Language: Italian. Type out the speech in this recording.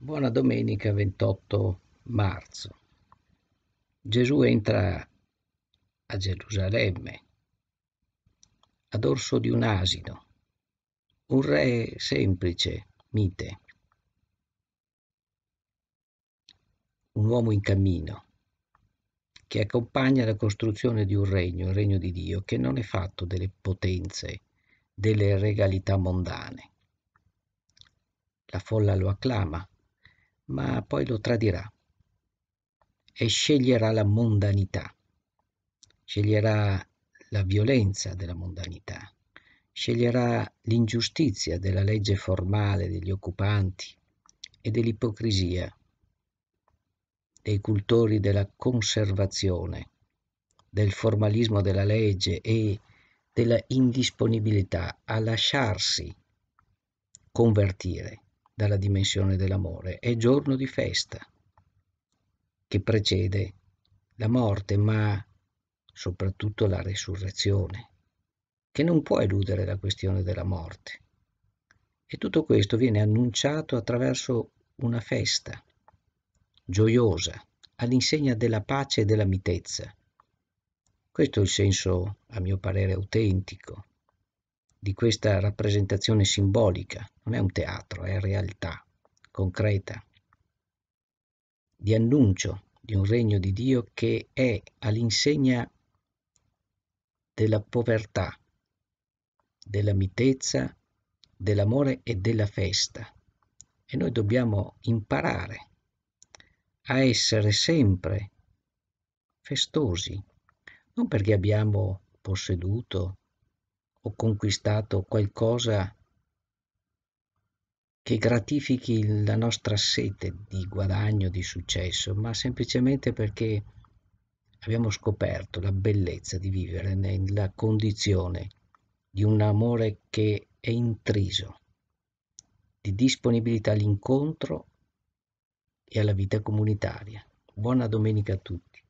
Buona domenica 28 marzo. Gesù entra a Gerusalemme ad orso di un asino, un re semplice, mite, un uomo in cammino che accompagna la costruzione di un regno, il regno di Dio, che non è fatto delle potenze, delle regalità mondane. La folla lo acclama, ma poi lo tradirà e sceglierà la mondanità, sceglierà la violenza della mondanità, sceglierà l'ingiustizia della legge formale degli occupanti e dell'ipocrisia dei cultori della conservazione, del formalismo della legge e della indisponibilità a lasciarsi convertire dalla dimensione dell'amore, è giorno di festa che precede la morte, ma soprattutto la risurrezione, che non può eludere la questione della morte. E tutto questo viene annunciato attraverso una festa gioiosa, all'insegna della pace e della mitezza. Questo è il senso, a mio parere, autentico di questa rappresentazione simbolica, non è un teatro, è realtà concreta, di annuncio di un regno di Dio che è all'insegna della povertà, della mitezza, dell'amore e della festa. E noi dobbiamo imparare a essere sempre festosi, non perché abbiamo posseduto o conquistato qualcosa che gratifichi la nostra sete di guadagno, di successo, ma semplicemente perché abbiamo scoperto la bellezza di vivere nella condizione di un amore che è intriso di disponibilità all'incontro e alla vita comunitaria. Buona domenica a tutti.